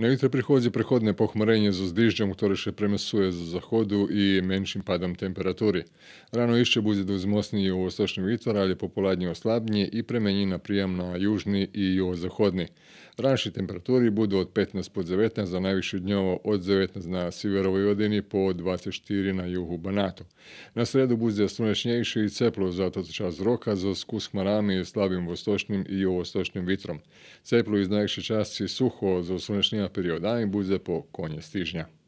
Некоторые ну приходы приходят по хмарению со сдиждем, которое еще примесует за заходу и меньшим падом температури. Рано еще будет возможный юго-восточный ветер, але популаднее ослабнее и премени на прием на южный и юго-заходный. Раньше температури будут от 15 по 19 за najviše dnjova od 19 na северовой Vojvodini po 24 na juhu Banatu. Na sredu bude slunečnejše i ceplo za to čas roka za skus hmarami i slabim vostočnim i jugovostočnim vitrom. Ceplo iz najviše časti suho za slunečnija perioda i buze po konje stižnja.